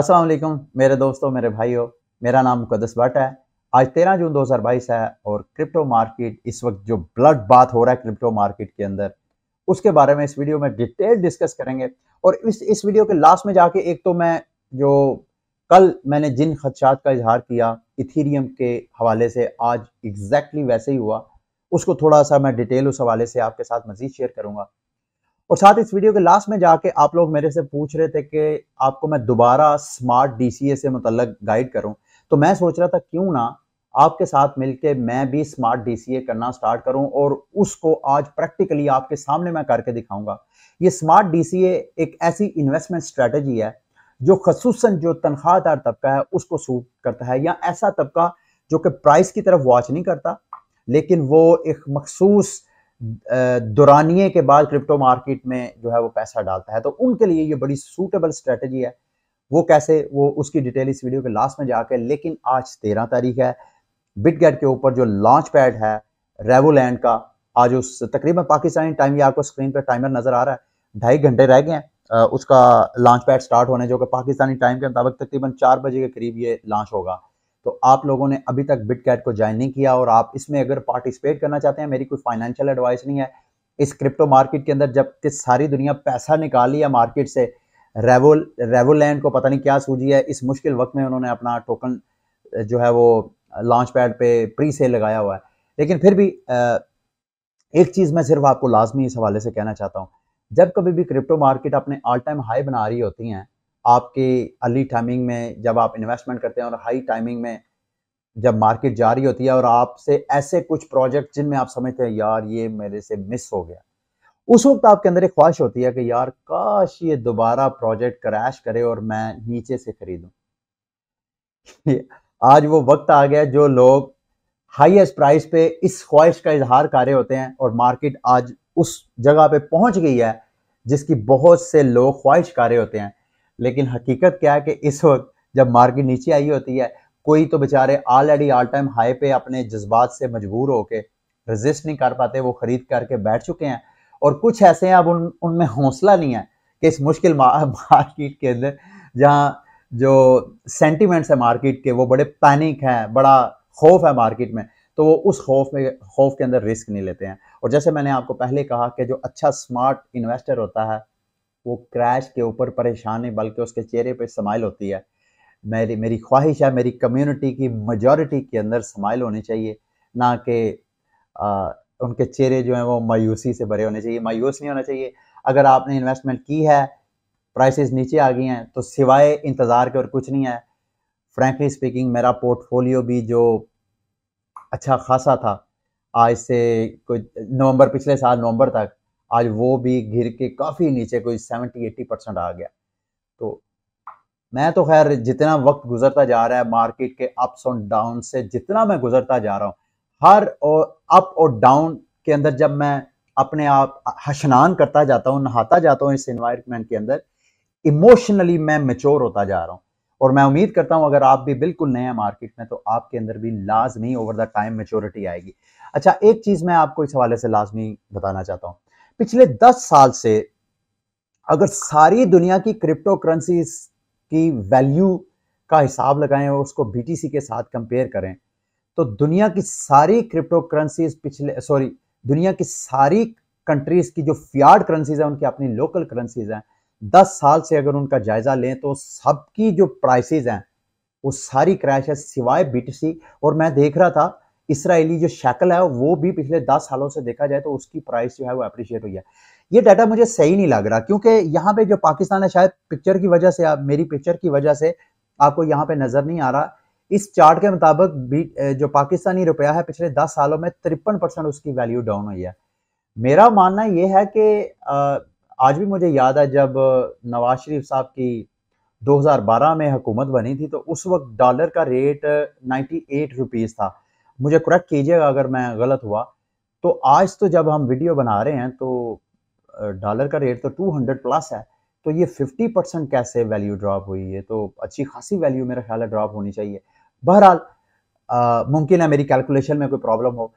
अस्सलाम वालेकुम मेरे दोस्तों मेरे भाइयों मेरा नाम मुकदस भट्ट है आज 13 जून 2022 है और क्रिप्टो मार्केट इस वक्त जो ब्लड बात हो रहा है क्रिप्टो मार्केट के अंदर उसके बारे में इस वीडियो में डिटेल डिस्कस करेंगे और इस इस वीडियो के लास्ट में जाके एक तो मैं जो कल मैंने जिन खदशात का इजहार किया इथीरियम के हवाले से आज एग्जैक्टली वैसे ही हुआ उसको थोड़ा सा मैं डिटेल उस हवाले से आपके साथ मजीद शेयर करूँगा और साथ इस वीडियो के लास्ट में जाके आप लोग मेरे से पूछ रहे थे कि आपको मैं दोबारा स्मार्ट डीसीए से मतलब गाइड करूं तो मैं सोच रहा था क्यों ना आपके साथ मिलके मैं भी स्मार्ट डीसीए करना स्टार्ट करूं और उसको आज प्रैक्टिकली आपके सामने मैं करके दिखाऊंगा ये स्मार्ट डीसीए एक ऐसी इन्वेस्टमेंट स्ट्रेटजी है जो खसूस जो तनख्वाहदार तबका है उसको सूट करता है या ऐसा तबका जो कि प्राइस की तरफ वॉच नहीं करता लेकिन वो एक मखसूस दुरानिए के बाद क्रिप्टो मार्केट में जो है वो पैसा डालता है तो उनके लिए ये बड़ी सूटेबल स्ट्रेटजी है वो कैसे वो उसकी डिटेल इस वीडियो के लास्ट में जाकर लेकिन आज तेरह तारीख है बिटगेट के ऊपर जो लॉन्च पैड है रेवोलैंड का आज उस तकरीबन पाकिस्तानी टाइम ये आपको स्क्रीन पर टाइमर नज़र आ रहा है ढाई घंटे रह गए हैं उसका लॉन्च पैड स्टार्ट होने जो कि पाकिस्तानी टाइम के मुताबिक तकरीबन चार बजे के करीब ये लॉन्च होगा तो आप लोगों ने अभी तक बिट कैट को ज्वाइन नहीं किया और आप इसमें अगर पार्टिसिपेट करना चाहते हैं मेरी कोई फाइनेंशियल एडवाइस नहीं है इस क्रिप्टो मार्केट के अंदर जब कि सारी दुनिया पैसा निकाली है मार्केट से रेवोल रेवोलैंड को पता नहीं क्या सूझी है इस मुश्किल वक्त में उन्होंने अपना टोकन जो है वो लॉन्च पैड पे प्री सेल लगाया हुआ है लेकिन फिर भी एक चीज़ मैं सिर्फ आपको लाजमी इस हवाले से कहना चाहता हूँ जब कभी भी क्रिप्टो मार्केट अपने ऑल टाइम हाई बना रही होती हैं आपके अर्ली टाइमिंग में जब आप इन्वेस्टमेंट करते हैं और हाई टाइमिंग में जब मार्केट जारी होती है और आपसे ऐसे कुछ प्रोजेक्ट जिनमें आप समझते हैं यार ये मेरे से मिस हो गया उस वक्त आपके अंदर एक ख्वाहिश होती है कि यार काश ये दोबारा प्रोजेक्ट क्रैश करे और मैं नीचे से खरीदूं आज वो वक्त आ गया जो लोग हाईएस्ट प्राइस पे इस ख्वाहिश का इजहार कर रहे होते हैं और मार्केट आज उस जगह पे पहुंच गई है जिसकी बहुत से लोग ख्वाहिश कर रहे होते हैं लेकिन हकीकत क्या है कि इस वक्त जब मार्केट नीचे आई होती है कोई तो बेचारे ऑलरेडी ऑल टाइम हाई पे अपने जज्बात से मजबूर होके रजिस्ट नहीं कर पाते वो खरीद करके बैठ चुके हैं और कुछ ऐसे हैं अब उन उनमें हौसला नहीं है कि इस मुश्किल मार्केट के अंदर जहाँ जो सेंटिमेंट्स है मार्केट के वो बड़े पैनिक हैं बड़ा खौफ है मार्केट में तो वो उस खौफ में खौफ के अंदर रिस्क नहीं लेते हैं और जैसे मैंने आपको पहले कहा कि जो अच्छा स्मार्ट इन्वेस्टर होता है वो क्रैश के ऊपर परेशान है बल्कि उसके चेहरे पे समाइल होती है मेरी मेरी ख्वाहिश है मेरी कम्युनिटी की मजॉरिटी के अंदर समाइल होने चाहिए ना कि उनके चेहरे जो हैं वो मायूसी से भरे होने चाहिए मायूस नहीं होना चाहिए अगर आपने इन्वेस्टमेंट की है प्राइसेस नीचे आ गई हैं तो सिवाय इंतज़ार के और कुछ नहीं है फ्रैंकली स्पीकिंग मेरा पोर्टफोलियो भी जो अच्छा खासा था आज से कोई नवंबर पिछले साल नवंबर तक आज वो भी घिर के काफ़ी नीचे कोई सेवेंटी एट्टी परसेंट आ गया तो मैं तो खैर जितना वक्त गुजरता जा रहा है मार्केट के अप्स और डाउन से जितना मैं गुजरता जा रहा हूँ हर और अप और डाउन के अंदर जब मैं अपने आप हशनान करता जाता हूँ नहाता जाता हूँ इस इन्वायरमेंट के अंदर इमोशनली मैं मेच्योर होता जा रहा हूँ और मैं उम्मीद करता हूं अगर आप भी बिल्कुल नए हैं मार्केट में तो आपके अंदर भी लाजमी ओवर द टाइम मेच्योरिटी आएगी अच्छा एक चीज़ मैं आपको इस हवाले से लाजमी बताना चाहता हूँ पिछले दस साल से अगर सारी दुनिया की क्रिप्टो करेंसी की वैल्यू का हिसाब लगाएं और उसको बीटीसी के साथ कंपेयर करें तो दुनिया की सारी क्रिप्टो करेंसीज पिछले सॉरी दुनिया की सारी कंट्रीज की जो फियाड करेंसीज हैं उनकी अपनी लोकल करेंसीज हैं दस साल से अगर उनका जायजा लें तो सबकी जो प्राइसेज हैं वो सारी क्रैश है सिवाय बीटीसी और मैं देख रहा था इसराइली जो शैकल है वो भी पिछले दस सालों से देखा जाए तो उसकी प्राइस जो है वो अप्रिशिएट हुई है ये डाटा मुझे सही नहीं लग रहा क्योंकि यहाँ पे जो पाकिस्तान है शायद पिक्चर की वजह से मेरी पिक्चर की वजह से आपको यहाँ पे नज़र नहीं आ रहा इस चार्ट के मुताबिक भी जो पाकिस्तानी रुपया है पिछले दस सालों में तिरपन परसेंट उसकी वैल्यू डाउन हुई है मेरा मानना यह है कि आज भी मुझे याद है जब नवाज शरीफ साहब की 2012 में हुकूमत बनी थी तो उस वक्त डॉलर का रेट 98 रुपीस था मुझे करेक्ट कीजिएगा अगर मैं गलत हुआ तो आज तो जब हम वीडियो बना रहे हैं तो डॉलर का रेट तो 200 प्लस है तो ये 50 परसेंट कैसे वैल्यू ड्रॉप हुई है तो अच्छी खासी वैल्यू मेरा ख्याल है ड्रॉप होनी चाहिए बहरहाल मुमकिन है मेरी कैलकुलेशन में कोई प्रॉब्लम हो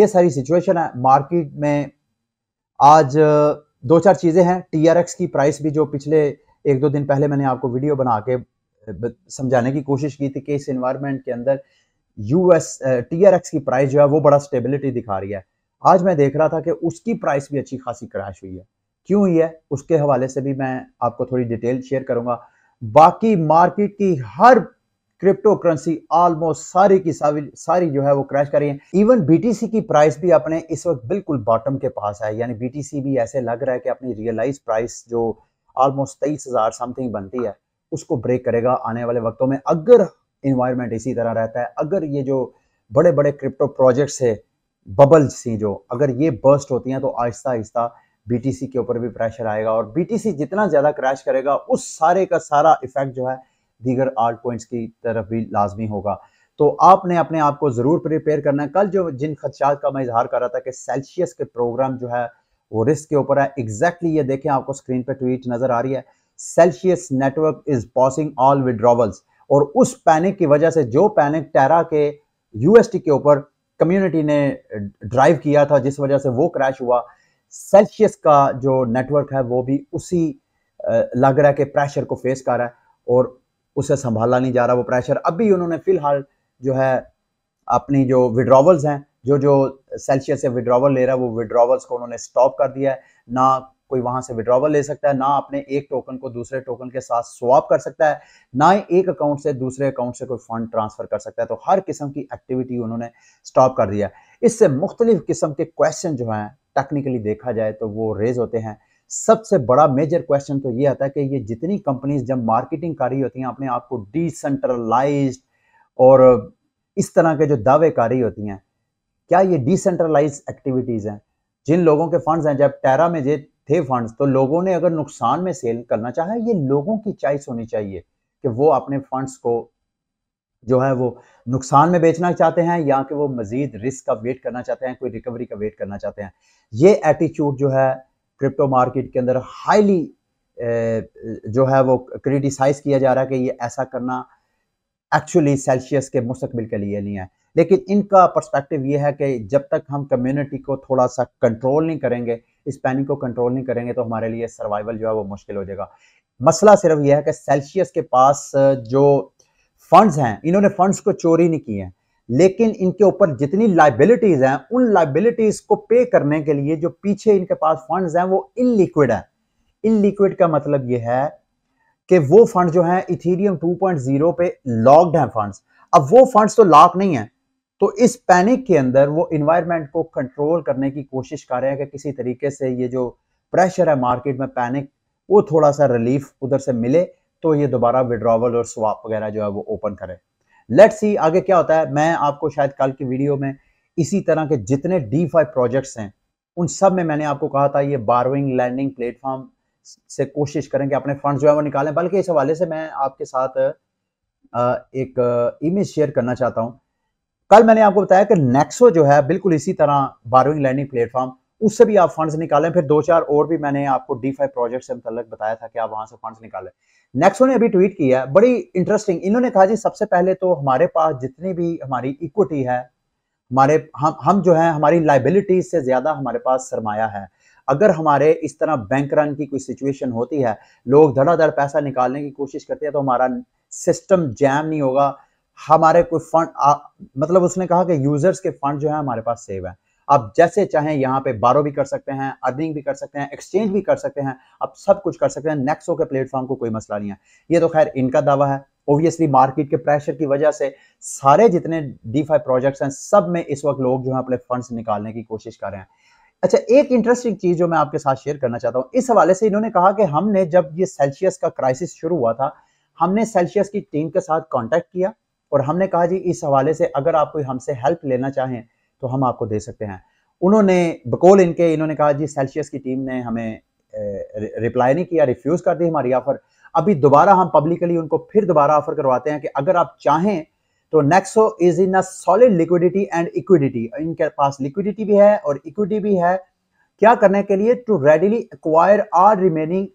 ये सारी सिचुएशन है मार्केट में आज दो चार चीज़ें हैं टी की प्राइस भी जो पिछले एक दो दिन पहले मैंने आपको वीडियो बना के समझाने की कोशिश की थी कि इस इन्वायरमेंट के अंदर यूएस टीआरएक्स टी की प्राइस जो है वो बड़ा स्टेबिलिटी दिखा रही है आज मैं देख रहा था कि उसकी प्राइस भी अच्छी खासी क्रैश हुई है क्यों हुई है उसके हवाले से भी मैं आपको थोड़ी डिटेल शेयर करूंगा बाकी मार्केट की हर क्रिप्टो करेंसी ऑलमोस्ट सारी की सारी जो है वो क्रैश कर रही है इवन बीटीसी की प्राइस भी अपने इस वक्त बिल्कुल बॉटम के पास है यानी बीटीसी भी ऐसे लग रहा है कि अपनी रियलाइज प्राइस जो ऑलमोस्ट तेईस हजार समथिंग बनती है उसको ब्रेक करेगा आने वाले वक्तों में अगर इन्वायरमेंट इसी तरह रहता है अगर ये जो बड़े बड़े क्रिप्टो प्रोजेक्ट्स है बबल्स सी जो अगर ये बर्स्ट होती हैं तो आहिस्ता आहिस्ता बी के ऊपर भी प्रेशर आएगा और बी जितना ज़्यादा क्रैश करेगा उस सारे का सारा इफेक्ट जो है दीगर आर्ट पॉइंट्स की तरफ भी लाजमी होगा तो आपने अपने आप को ज़रूर प्रिपेयर करना है कल जो जिन खदशात का मैं इजहार कर रहा था कि सेल्सियस के प्रोग्राम जो है वो रिस्क के ऊपर है एग्जैक्टली exactly ये देखें आपको स्क्रीन पर ट्वीट नज़र आ रही है Celsius network is pausing all withdrawals और उस पैनिक की वजह से जो पैनिक टेरा के यूएसटी के ऊपर कम्युनिटी ने ड्राइव किया था जिस वजह से वो क्रैश हुआ सेल्सियस का जो नेटवर्क है वो भी उसी लग रहा है कि प्रेशर को फेस कर रहा है और उसे संभाला नहीं जा रहा वो प्रेशर अभी उन्होंने फ़िलहाल जो है अपनी जो विड्रॉवल्स हैं जो जो सेल्सियस से विड्रॉवल ले रहा है वो विड्रॉवल्स को उन्होंने स्टॉप कर दिया है ना कोई वहां से विड्रॉवल ले सकता है ना अपने एक टोकन को दूसरे टोकन के साथ स्वाप कर सकता है ना ही एक अकाउंट से दूसरे अकाउंट से कोई फंड ट्रांसफर कर सकता है तो हर किस्म की एक्टिविटी उन्होंने स्टॉप कर दिया इससे मुख्तलिफ किस्म के क्वेश्चन जो हैं टेक्निकली देखा जाए तो वो रेज होते हैं सबसे बड़ा मेजर क्वेश्चन तो ये आता है कि ये जितनी कंपनीज जब मार्केटिंग कर रही होती हैं अपने आप को डिसेंट्रलाइज और इस तरह के जो दावे कर रही होती हैं क्या ये डिसेंट्रलाइज एक्टिविटीज़ हैं जिन लोगों के फंड्स हैं जब टेरा में जे थे फंड्स तो लोगों ने अगर नुकसान में सेल करना चाहा ये लोगों की चॉइस होनी चाहिए कि वो अपने फंड्स को जो है वो नुकसान में बेचना चाहते हैं या कि वो मज़ीद रिस्क का वेट करना चाहते हैं कोई रिकवरी का वेट करना चाहते हैं ये एटीट्यूड जो है क्रिप्टो मार्केट के अंदर हाईली जो है वो क्रिटिसाइज़ किया जा रहा है कि ये ऐसा करना एक्चुअली सेल्सियस के मुस्तबिल के लिए नहीं है लेकिन इनका पर्सपेक्टिव ये है कि जब तक हम कम्युनिटी को थोड़ा सा कंट्रोल नहीं करेंगे इस पैनिक को कंट्रोल नहीं करेंगे तो हमारे लिए सर्वाइवल जो है वो मुश्किल हो जाएगा मसला सिर्फ यह है कि सेल्सियस के पास जो फंड्स हैं इन्होंने फंड्स को चोरी नहीं किए हैं लेकिन इनके ऊपर जितनी लाइबिलिटीज़ हैं उन लाइबिलिटीज़ को पे करने के लिए जो पीछे इनके पास फंड्स हैं वो इनलिक्विड हैं इनलिक्विड का मतलब ये है कि वो फंड जो है इथीरियम 2.0 पे लॉक्ड हैं फंड्स अब वो फंड्स तो लॉक नहीं है तो इस पैनिक के अंदर वो इन्वायरमेंट को कंट्रोल करने की कोशिश कर रहे हैं कि किसी तरीके से ये जो प्रेशर है मार्केट में पैनिक वो थोड़ा सा रिलीफ उधर से मिले तो ये दोबारा विड्रॉवल और स्वाप वगैरह जो है वो ओपन करें लेट सी आगे क्या होता है मैं आपको शायद कल की वीडियो में इसी तरह के जितने डी फाइव प्रोजेक्ट्स हैं उन सब में मैंने आपको कहा था ये बारविंग लैंडिंग प्लेटफॉर्म से कोशिश करें कि अपने फंड जो है वो निकालें बल्कि इस हवाले से मैं आपके साथ एक इमेज शेयर करना चाहता हूँ कल मैंने आपको बताया कि नेक्सो जो है बिल्कुल इसी तरह बारोइंग लर्निंग प्लेटफॉर्म उससे भी आप फंड्स निकालें फिर दो चार और भी मैंने आपको डी फाइव प्रोजेक्ट से मतलब बताया था कि आप वहां से फंड्स निकालें नेक्सो ने अभी ट्वीट किया है बड़ी इंटरेस्टिंग इन्होंने कहा जी सबसे पहले तो हमारे पास जितनी भी हमारी इक्विटी है हमारे हम हम जो है हमारी लाइबिलिटीज से ज़्यादा हमारे पास सरमाया है अगर हमारे इस तरह बैंक रन की कोई सिचुएशन होती है लोग धड़ाधड़ पैसा निकालने की कोशिश करते हैं तो हमारा सिस्टम जैम नहीं होगा हमारे कोई फंड मतलब उसने कहा कि यूजर्स के फंड जो है हमारे पास सेव है आप जैसे चाहें यहाँ पे बारो भी कर सकते हैं अर्निंग भी कर सकते हैं एक्सचेंज भी कर सकते हैं आप सब कुछ कर सकते हैं नेक्सो के प्लेटफॉर्म को कोई मसला नहीं है ये तो खैर इनका दावा है ऑब्वियसली मार्केट के प्रेशर की वजह से सारे जितने डी फाइव प्रोजेक्ट्स हैं सब में इस वक्त लोग जो है अपने फंड्स निकालने की कोशिश कर रहे हैं अच्छा एक इंटरेस्टिंग चीज जो मैं आपके साथ शेयर करना चाहता हूँ इस हवाले से इन्होंने कहा कि हमने जब ये सेल्सियस का क्राइसिस शुरू हुआ था हमने सेल्सियस की टीम के साथ कॉन्टैक्ट किया और हमने कहा जी इस हवाले से अगर आप कोई हमसे हेल्प लेना चाहें तो हम आपको दे सकते हैं उन्होंने बकोल इनके इन्होंने कहा जी सेल्सियस की टीम ने हमें रिप्लाई नहीं किया रिफ्यूज़ कर दी हमारी ऑफ़र अभी दोबारा हम पब्लिकली उनको फिर दोबारा ऑफ़र करवाते हैं कि अगर आप चाहें तो Nexo is in a solid liquidity and equity इनके पास लिक्विडिटी भी है और इक्विटी भी है क्या करने के लिए to readily acquire or remaining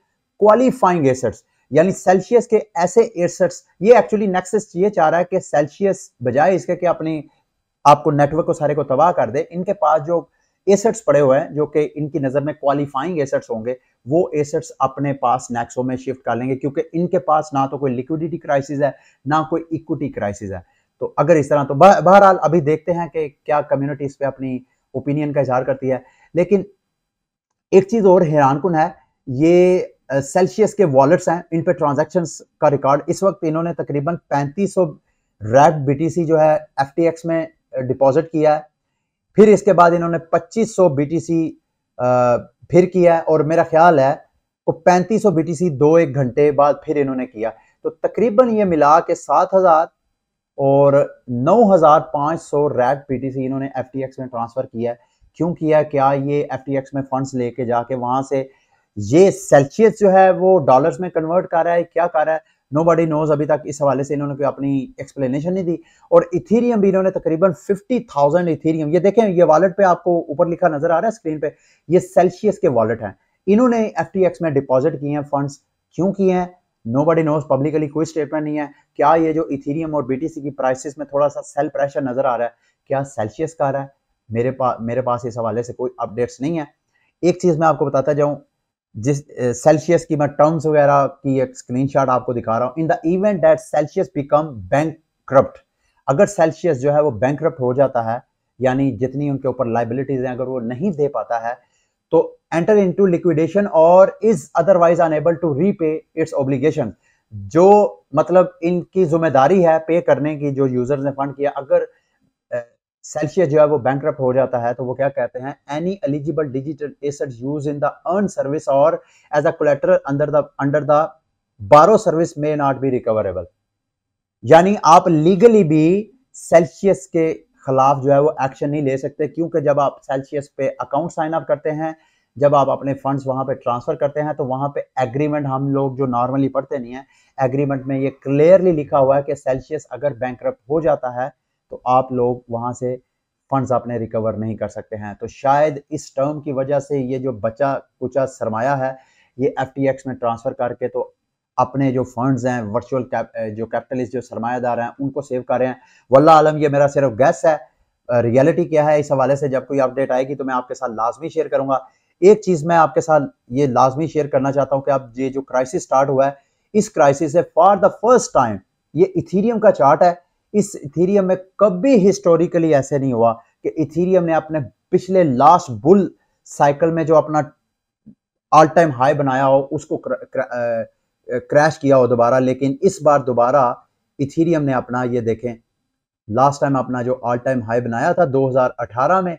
qualifying assets यानी सेल्सियस के ऐसे एयरसेट्स ये एक्चुअली नेक्सस ये चाह रहा है कि सेल्सियस बजाय इसके कि अपने आपको नेटवर्क को सारे को तबाह कर दे इनके पास जो एसेट्स पड़े हुए हैं जो कि इनकी नज़र में क्वालिफाइंग एसेट्स होंगे वो एसेट्स अपने पास नेक्सो में शिफ्ट कर लेंगे क्योंकि इनके पास ना तो कोई लिक्विडिटी क्राइसिस है ना कोई इक्विटी क्राइसिस है तो अगर इस तरह तो बहरहाल अभी देखते हैं कि क्या कम्युनिटी इस पर अपनी ओपिनियन का इजहार करती है लेकिन एक चीज़ और हैरानकुन है ये सेल्सियस के वॉलेट्स हैं इन पर ट्रांजेक्शन का रिकॉर्ड इस वक्त इन्होंने तकरीबन 3500 टी सी जो है एक्स में डिपॉजिट किया है फिर इसके बाद इन्होंने 2500 सी फिर किया है और मेरा ख्याल है को 3500 सी दो एक घंटे बाद फिर इन्होंने किया तो तकरीबन ये मिला के 7000 और 9500 टी सी इन्होंने एक्स में ट्रांसफ़र किया है क्यों किया क्या ये एक्स में फंड्स लेके जाके वहाँ से ये सेल्सियस जो है वो डॉलर्स में कन्वर्ट कर रहा है क्या कर रहा है नो बडी नोज अभी तक इस हवाले से इन्होंने कोई अपनी एक्सप्लेनेशन नहीं दी और इथीरियम भी इन्होंने तकरीबन 50,000 इथीरियम ये देखें ये वॉलेट पे आपको ऊपर लिखा नजर आ रहा है स्क्रीन पे ये सेल्सियस के वॉलेट हैं इन्होंने एफ में डिपॉजिट किए हैं फंड्स क्यों किए हैं नो बडी नोज पब्लिकली कोई स्टेटमेंट नहीं है क्या ये जो इथीरियम और बीटीसी की प्राइसिस में थोड़ा सा सेल प्रेशर नजर आ रहा है क्या सेल्सियस का आ रहा है मेरे पास मेरे पास इस हवाले से कोई अपडेट्स नहीं है एक चीज़ मैं आपको बताता जाऊं जिस सेल्सियस की मैं टर्म्स वगैरह की एक स्क्रीनशॉट आपको दिखा रहा हूँ in the event that Celsius become bankrupt अगर सेल्सियस जो है वो बैंक करप्ट हो जाता है यानी जितनी उनके ऊपर लाइबिलिटीज हैं अगर वो नहीं दे पाता है तो एंटर इन टू लिक्विडेशन और is otherwise unable to repay its obligation जो मतलब इनकी जिम्मेदारी है पे करने की जो यूजर्स ने फंड किया अगर सेल्सियस जो है वो बैंक हो जाता है तो वो क्या कहते हैं any eligible digital asset use in the earn service और as a collateral under the under the borrow service may not be recoverable यानी आप लीगली भी सेल्सियस के खिलाफ जो है वो एक्शन नहीं ले सकते क्योंकि जब आप सेल्सियस पे अकाउंट साइन अप करते हैं जब आप अपने फंड्स वहां पे ट्रांसफ़र करते हैं तो वहां पे एग्रीमेंट हम लोग जो नॉर्मली पढ़ते नहीं है एग्रीमेंट में ये क्लियरली लिखा हुआ है कि सेल्सियस अगर बैंक हो जाता है तो आप लोग वहां से फंड्स आपने रिकवर नहीं कर सकते हैं तो शायद इस टर्म की वजह से ये जो बचा कुचा सरमाया है ये एफ में ट्रांसफ़र करके तो अपने जो फंड्स हैं वर्चुअल कैप जो कैपिटलिस्ट जो सरमायादार हैं उनको सेव कर रहे हैं वल्ला आलम ये मेरा सिर्फ गैस है रियलिटी क्या है इस हवाले से जब कोई अपडेट आएगी तो मैं आपके साथ लाजमी शेयर करूंगा एक चीज़ मैं आपके साथ ये लाजमी शेयर करना चाहता हूँ कि अब ये जो क्राइसिस स्टार्ट हुआ है इस क्राइसिस से फॉर द फर्स्ट टाइम ये इथीरियम का चार्ट है इस इथीरियम में कभी हिस्टोरिकली ऐसे नहीं हुआ कि इथीरियम ने अपने पिछले लास्ट बुल साइकिल में जो अपना ऑल टाइम हाई बनाया हो उसको क्र, क्र, क्रैश किया हो दोबारा लेकिन इस बार दोबारा इथीरियम ने अपना ये देखें लास्ट टाइम अपना जो ऑल टाइम हाई बनाया था 2018 में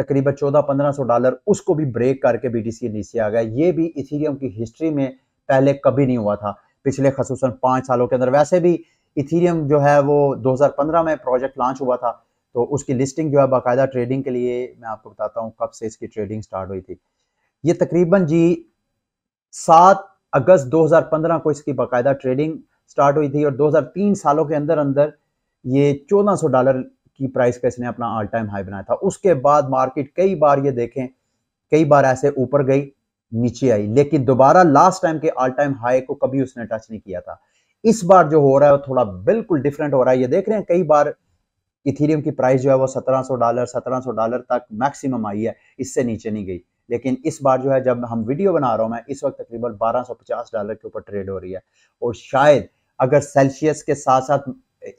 तकरीबन 14-1500 डॉलर उसको भी ब्रेक करके बी टी नीचे आ गया ये भी इथीरियम की हिस्ट्री में पहले कभी नहीं हुआ था पिछले खसूस पाँच सालों के अंदर वैसे भी इथीरियम जो है वो 2015 में प्रोजेक्ट लॉन्च हुआ था तो उसकी लिस्टिंग जो है बाकायदा ट्रेडिंग के लिए मैं आपको बताता हूँ कब से इसकी ट्रेडिंग स्टार्ट हुई थी ये तकरीबन जी सात अगस्त 2015 को इसकी बाकायदा ट्रेडिंग स्टार्ट हुई थी और 2003 सालों के अंदर अंदर ये 1400 डॉलर की प्राइस पे इसने अपना ऑल टाइम हाई बनाया था उसके बाद मार्केट कई बार ये देखें कई बार ऐसे ऊपर गई नीचे आई लेकिन दोबारा लास्ट टाइम के ऑल टाइम हाई को कभी उसने टच नहीं किया था इस बार जो हो रहा है वो थोड़ा बिल्कुल डिफरेंट हो रहा है ये देख रहे हैं कई बार इथीरियम की प्राइस जो है वो 1700 डॉलर 1700 डॉलर तक मैक्सिमम आई है इससे नीचे नहीं गई लेकिन इस बार जो है जब हम वीडियो बना रहा हूँ मैं इस वक्त तकरीबन 1250 डॉलर के ऊपर ट्रेड हो रही है और शायद अगर सेल्सियस के साथ साथ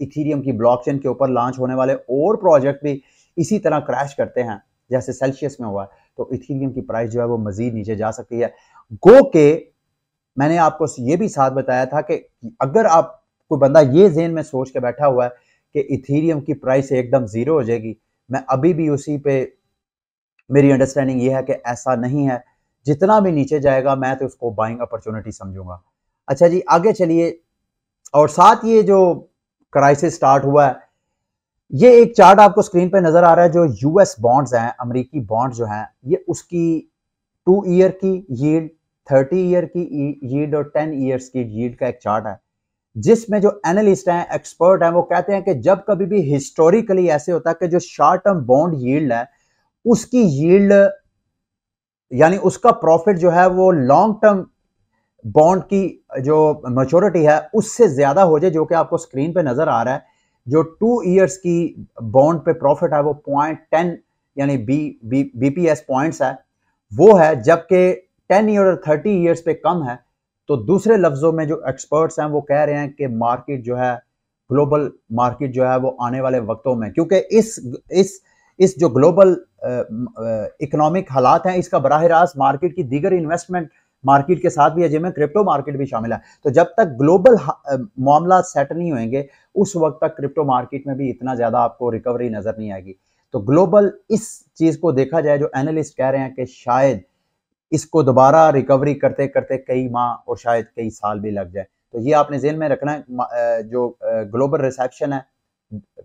इथीरियम की ब्लॉकचेन के ऊपर लॉन्च होने वाले और प्रोजेक्ट भी इसी तरह क्रैश करते हैं जैसे सेल्सियस में हुआ तो इथीरियम की प्राइस जो है वो मजीद नीचे जा सकती है गो के मैंने आपको ये भी साथ बताया था कि अगर आप कोई बंदा ये जेन में सोच के बैठा हुआ है कि इथीरियम की प्राइस एकदम ज़ीरो हो जाएगी मैं अभी भी उसी पे मेरी अंडरस्टैंडिंग ये है कि ऐसा नहीं है जितना भी नीचे जाएगा मैं तो उसको बाइंग अपॉर्चुनिटी समझूंगा अच्छा जी आगे चलिए और साथ ये जो क्राइसिस स्टार्ट हुआ है ये एक चार्ट आपको स्क्रीन पे नज़र आ रहा है जो यूएस बॉन्ड्स हैं अमेरिकी बॉन्ड्स जो हैं ये उसकी टू ईयर की यील्ड थर्टी ईयर की यील्ड और टेन ईयर्स की यील्ड का एक चार्ट है जिसमें जो एनालिस्ट हैं एक्सपर्ट हैं वो कहते हैं कि जब कभी भी हिस्टोरिकली ऐसे होता है कि जो शॉर्ट टर्म बॉन्ड यील्ड है उसकी यील्ड यानी उसका प्रॉफिट जो है वो लॉन्ग टर्म बॉन्ड की जो मचोरिटी है उससे ज़्यादा हो जाए जो कि आपको स्क्रीन पे नज़र आ रहा है जो टू ईयर्स की बॉन्ड पे प्रॉफिट है वो पॉइंट टेन यानी B B B P S points है वो है जबकि टेन ईयर और थर्टी ईयर्स पे कम है तो दूसरे लफ्ज़ों में जो एक्सपर्ट्स हैं वो कह रहे हैं कि मार्केट जो है ग्लोबल मार्केट जो है वो आने वाले वक्तों में क्योंकि इस इस इस जो ग्लोबल इकोनॉमिक हालात हैं इसका बरह रास्त मार्केट की दीगर इन्वेस्टमेंट मार्केट के साथ भी है जिनमें क्रिप्टो मार्केट भी शामिल है तो जब तक ग्लोबल मामला सेट नहीं होंगे उस वक्त तक क्रिप्टो मार्केट में भी इतना ज़्यादा आपको रिकवरी नज़र नहीं आएगी तो ग्लोबल इस चीज़ को देखा जाए जो एनालिस्ट कह रहे हैं कि शायद इसको दोबारा रिकवरी करते करते कई माह और शायद कई साल भी लग जाए तो ये आपने जेन में रखना है जो ग्लोबल रिसेप्शन है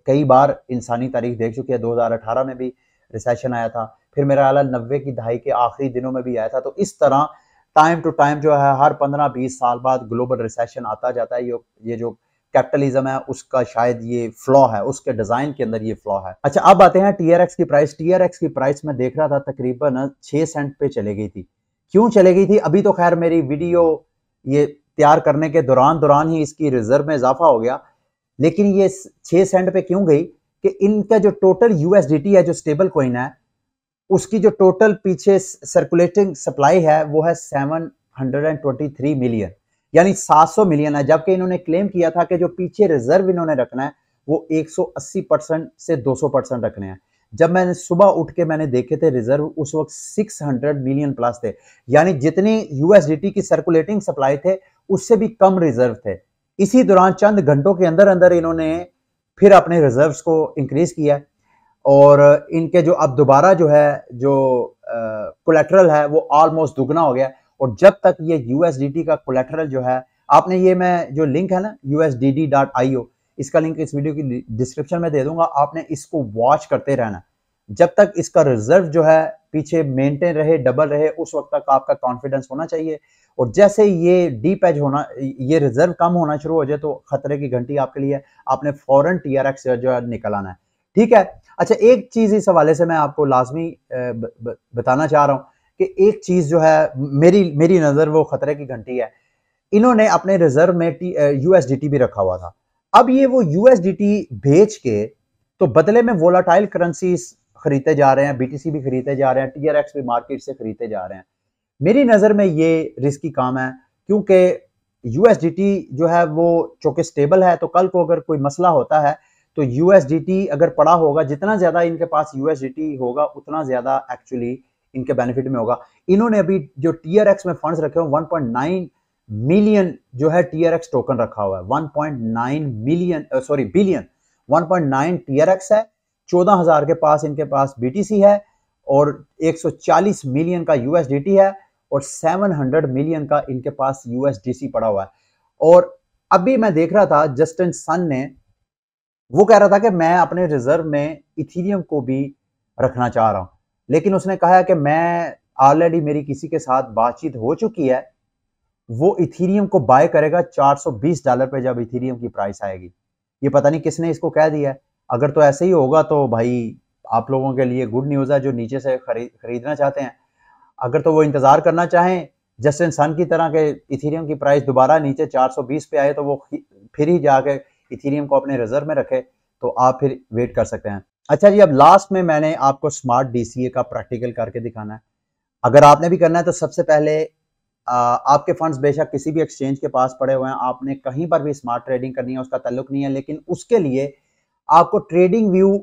कई बार इंसानी तारीख देख चुकी है 2018 में भी रिसेशन आया था फिर मेरा ख्याल नब्बे की दहाई के आखिरी दिनों में भी आया था तो इस तरह टाइम टू टाइम जो है हर पंद्रह बीस साल बाद ग्लोबल रिसेशन आता जाता है ये ये जो कैपिटलिज्म है उसका शायद ये फ्लॉ है उसके डिजाइन के अंदर ये फ्लॉ है अच्छा अब आते हैं टीआरएक्स की प्राइस टीआरएक्स की प्राइस में देख रहा था तकरीबन छह सेंट पे चली गई थी क्यों चले गई थी अभी तो खैर मेरी वीडियो ये तैयार करने के दौरान दौरान ही इसकी रिजर्व में इजाफा हो गया लेकिन ये छः सेंट पे क्यों गई कि इनका जो टोटल यूएसडीटी है जो स्टेबल कोइन है उसकी जो टोटल पीछे सर्कुलेटिंग सप्लाई है वो है 723 मिलियन यानी 700 मिलियन है जबकि इन्होंने क्लेम किया था कि जो पीछे रिजर्व इन्होंने रखना है वो 180 परसेंट से 200 परसेंट रखने हैं जब मैंने सुबह उठ के मैंने देखे थे रिजर्व उस वक्त 600 मिलियन प्लस थे यानी जितनी यूएसडीटी की सर्कुलेटिंग सप्लाई थे उससे भी कम रिजर्व थे इसी दौरान चंद घंटों के अंदर अंदर इन्होंने फिर अपने रिजर्व को इंक्रीज किया और इनके जो अब दोबारा जो है जो कोलेट्रल है वो ऑलमोस्ट दुगना हो गया और जब तक ये यूएसडीटी का कोलेट्रल जो है आपने ये मैं जो लिंक है ना U S D D dot I O इसका लिंक इस वीडियो की डिस्क्रिप्शन में दे दूंगा आपने इसको वॉच करते रहना जब तक इसका रिजर्व जो है पीछे मेंटेन रहे डबल रहे उस वक्त तक आपका कॉन्फिडेंस होना चाहिए और जैसे ये डीप एज होना ये रिजर्व कम होना शुरू हो जाए तो खतरे की घंटी आपके लिए आपने फॉरन टी आर एक्स जो है निकल आना है ठीक है अच्छा एक चीज़ इस हवाले से मैं आपको लाजमी बताना चाह रहा हूं कि एक चीज़ जो है मेरी मेरी नज़र वो खतरे की घंटी है इन्होंने अपने रिजर्व में टी यू भी रखा हुआ था अब ये वो यूएसडीटी बेच के तो बदले में वोलाटाइल करेंसी खरीदते जा रहे हैं बीटीसी भी खरीदते जा रहे हैं टीआरएक्स भी मार्केट से खरीदते जा रहे हैं मेरी नज़र में ये रिस्की काम है क्योंकि यूएसडीटी जो है वो चूंकि स्टेबल है तो कल को अगर कोई मसला होता है तो यूएसडीटी अगर पड़ा होगा जितना ज़्यादा इनके पास यूएसडीटी होगा उतना ज़्यादा एक्चुअली इनके बेनिफिट में होगा इन्होंने अभी जो टीआरएक्स में फंड्स रखे हुए मिलियन जो है टीआरएक्स टोकन रखा हुआ है 1.9 मिलियन सॉरी बिलियन 1.9 टीआरएक्स है 14000 के पास इनके पास बीटीसी है और 140 मिलियन का यूएसडीटी है और 700 मिलियन का इनके पास यूएसडीसी पड़ा हुआ है और अभी मैं देख रहा था जस्टिन सन ने वो कह रहा था कि मैं अपने रिजर्व में इथीरियम को भी रखना चाह रहा हूं लेकिन उसने कहा कि मैं ऑलरेडी मेरी किसी के साथ बातचीत हो चुकी है वो इथीरियम को बाय करेगा 420 डॉलर पे जब इथीरियम की प्राइस आएगी ये पता नहीं किसने इसको कह दिया है अगर तो ऐसे ही होगा तो भाई आप लोगों के लिए गुड न्यूज़ है जो नीचे से खरीद खरीदना चाहते हैं अगर तो वो इंतज़ार करना चाहें जस्ट इंसान की तरह के इथीरियम की प्राइस दोबारा नीचे 420 पे आए तो वो फिर ही जाके इथीरियम को अपने रिजर्व में रखे तो आप फिर वेट कर सकते हैं अच्छा जी अब लास्ट में मैंने आपको स्मार्ट डीसीए का प्रैक्टिकल करके दिखाना है अगर आपने भी करना है तो सबसे पहले आपके फंड्स बेशक किसी भी एक्सचेंज के पास पड़े हुए हैं आपने कहीं पर भी स्मार्ट ट्रेडिंग करनी है उसका तल्लुक नहीं है लेकिन उसके लिए आपको ट्रेडिंग व्यू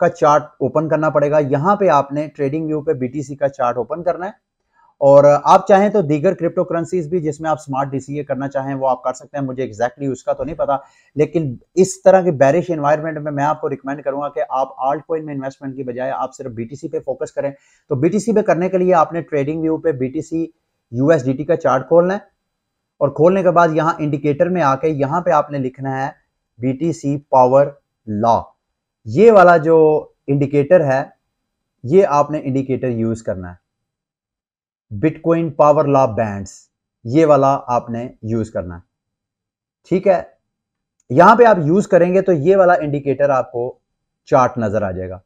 का चार्ट ओपन करना पड़ेगा यहाँ पे आपने ट्रेडिंग व्यू पे बीटीसी का चार्ट ओपन करना है और आप चाहें तो दीगर क्रिप्टो करेंसीज भी जिसमें आप स्मार्ट डीसीए करना चाहें वो आप कर सकते हैं मुझे एग्जैक्टली exactly उसका तो नहीं पता लेकिन इस तरह के बैरिश इन्वायरमेंट में मैं आपको रिकमेंड करूंगा कि आप आल्ट कोइन में इन्वेस्टमेंट की बजाय आप सिर्फ बीटीसी पे फोकस करें तो बीटीसी पे करने के लिए आपने ट्रेडिंग व्यू पे बीटीसी यूएसडीटी का चार्ट खोलना है और खोलने के बाद यहाँ इंडिकेटर में आके यहाँ पे आपने लिखना है बीटीसी पावर लॉ ये वाला जो इंडिकेटर है ये आपने इंडिकेटर यूज करना है बिटकॉइन पावर लॉ बैंड्स ये वाला आपने यूज करना है ठीक है यहां पे आप यूज करेंगे तो ये वाला इंडिकेटर आपको चार्ट नजर आ जाएगा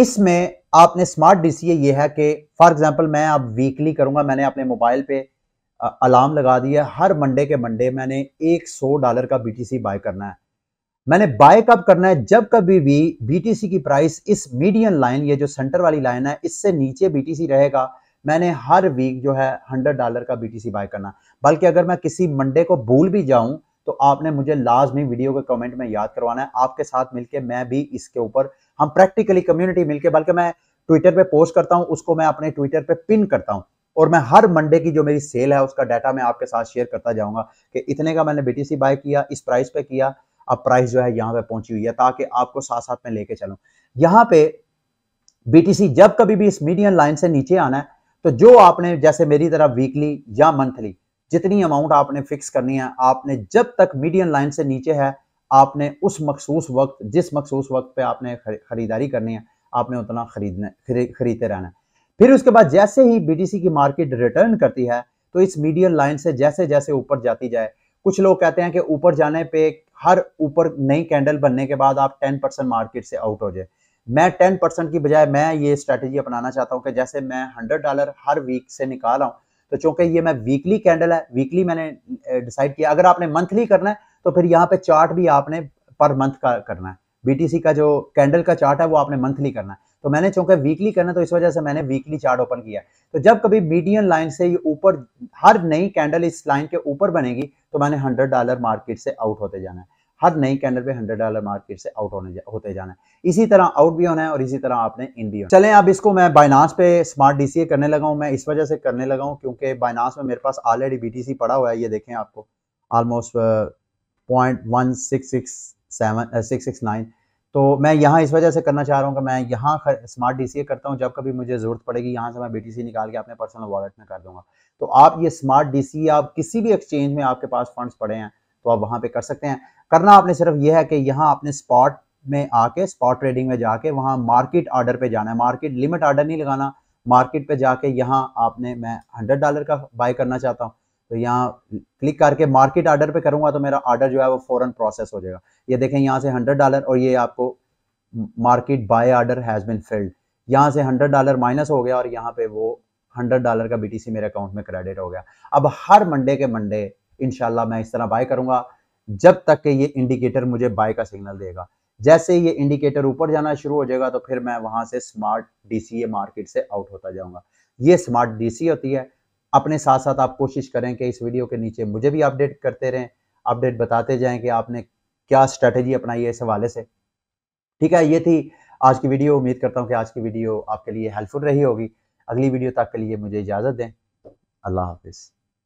इसमें आपने स्मार्ट डीसी ये है कि फॉर एग्जांपल मैं आप वीकली करूंगा मैंने अपने मोबाइल पे अलार्म लगा दिया हर मंडे के मंडे मैंने एक सौ डॉलर का बीटीसी बाय करना है मैंने बाय कब करना है जब कभी भी बीटीसी की प्राइस इस मीडियम लाइन ये जो सेंटर वाली लाइन है इससे नीचे बीटीसी रहेगा मैंने हर वीक जो है हंड्रेड डॉलर का बी बाय करना बल्कि अगर मैं किसी मंडे को भूल भी जाऊं तो आपने मुझे लाजमी वीडियो के कमेंट में याद करवाना है आपके साथ मिलकर मैं भी इसके ऊपर हम प्रैक्टिकली कम्युनिटी मिलकर बल्कि मैं ट्विटर पे पोस्ट करता हूँ उसको मैं अपने ट्विटर पे पिन करता हूँ और मैं हर मंडे की जो मेरी सेल है उसका डाटा मैं आपके साथ शेयर करता जाऊंगा कि इतने का मैंने बीटीसी बाय किया इस प्राइस पे किया अब प्राइस जो है यहाँ पे पहुंची हुई है ताकि आपको साथ साथ में लेके चलूँ यहाँ पे बीटीसी जब कभी भी इस मीडियम लाइन से नीचे आना है तो जो आपने जैसे मेरी तरह वीकली या मंथली जितनी अमाउंट आपने फिक्स करनी है आपने जब तक मीडियम लाइन से नीचे है आपने उस मखसूस वक्त जिस मखसूस वक्त पे आपने ख़रीदारी करनी है आपने उतना खरीदने खरीदते रहना है फिर उसके बाद जैसे ही बीटीसी की मार्केट रिटर्न करती है तो इस मीडियम लाइन से जैसे जैसे ऊपर जाती जाए कुछ लोग कहते हैं कि ऊपर जाने पे हर ऊपर नई कैंडल बनने के बाद आप 10 परसेंट मार्केट से आउट हो जाए मैं 10 परसेंट की बजाय मैं ये स्ट्रेटेजी अपनाना चाहता हूँ कि जैसे मैं 100 डॉलर हर वीक से निकाल आऊँ तो चूंकि ये मैं वीकली कैंडल है वीकली मैंने डिसाइड किया अगर आपने मंथली करना है तो फिर यहाँ पे चार्ट भी आपने पर मंथ का करना है बीटीसी का जो कैंडल का चार्ट है वो आपने मंथली करना है तो मैंने चूंकि वीकली करना तो इस वजह से मैंने वीकली चार्ट ओपन किया तो जब कभी मीडियम लाइन से ये ऊपर हर नई कैंडल इस लाइन के ऊपर बनेगी तो मैंने हंड्रेड डॉलर मार्केट से आउट होते जाना है हर नई कैंडल पे हंड्रेड डॉलर मार्केट से आउट होने जा, होते जाना है इसी तरह आउट भी होना है और इसी तरह आपने इन भी होना चलें अब इसको मैं बाइनास पे स्मार्ट डीसीए करने लगा हूँ मैं इस वजह से करने लगा हूँ क्योंकि बाइनास में मेरे पास ऑलरेडी बीटीसी पड़ा हुआ है ये देखें आपको almost point one six six seven six six nine तो मैं यहाँ इस वजह से करना चाह रहा हूँ कि मैं यहाँ स्मार्ट डी करता हूँ जब कभी मुझे ज़रूरत पड़ेगी यहाँ से मैं बी निकाल के अपने पर्सनल वॉलेट में कर दूंगा तो आप ये स्मार्ट डी आप किसी भी एक्सचेंज में आपके पास फंड्स पड़े हैं तो आप वहाँ पे कर सकते हैं करना आपने सिर्फ ये है कि यहाँ आपने स्पॉट में आके स्पॉट ट्रेडिंग में जाके वहाँ मार्केट ऑर्डर पर जाना है मार्केट लिमिट ऑर्डर नहीं लगाना मार्केट पर जाके यहाँ आपने मैं हंड्रेड डॉलर का बाय करना चाहता हूँ तो यहाँ क्लिक करके मार्केट ऑर्डर पे करूंगा तो मेरा ऑर्डर जो है वो फॉरन प्रोसेस हो जाएगा ये देखें यहाँ से हंड्रेड डॉलर और ये आपको market buy order has been filled यहाँ से हंड्रेड डॉलर माइनस हो गया और यहाँ पे वो हंड्रेड डॉलर का बीटीसी मेरे अकाउंट में क्रेडिट हो गया अब हर मंडे के मंडे इनशाला मैं इस तरह बाय करूंगा जब तक कि ये इंडिकेटर मुझे बाय का सिग्नल देगा जैसे ये इंडिकेटर ऊपर जाना शुरू हो जाएगा तो फिर मैं वहां से स्मार्ट डीसी मार्केट से आउट होता जाऊंगा ये स्मार्ट डीसी होती है अपने साथ साथ आप कोशिश करें कि इस वीडियो के नीचे मुझे भी अपडेट करते रहें अपडेट बताते जाएं कि आपने क्या स्ट्रेटेजी अपनाई है इस हवाले से ठीक है ये थी आज की वीडियो उम्मीद करता हूँ कि आज की वीडियो आपके लिए हेल्पफुल रही होगी अगली वीडियो तक के लिए मुझे इजाज़त दें अल्लाह हाफिज़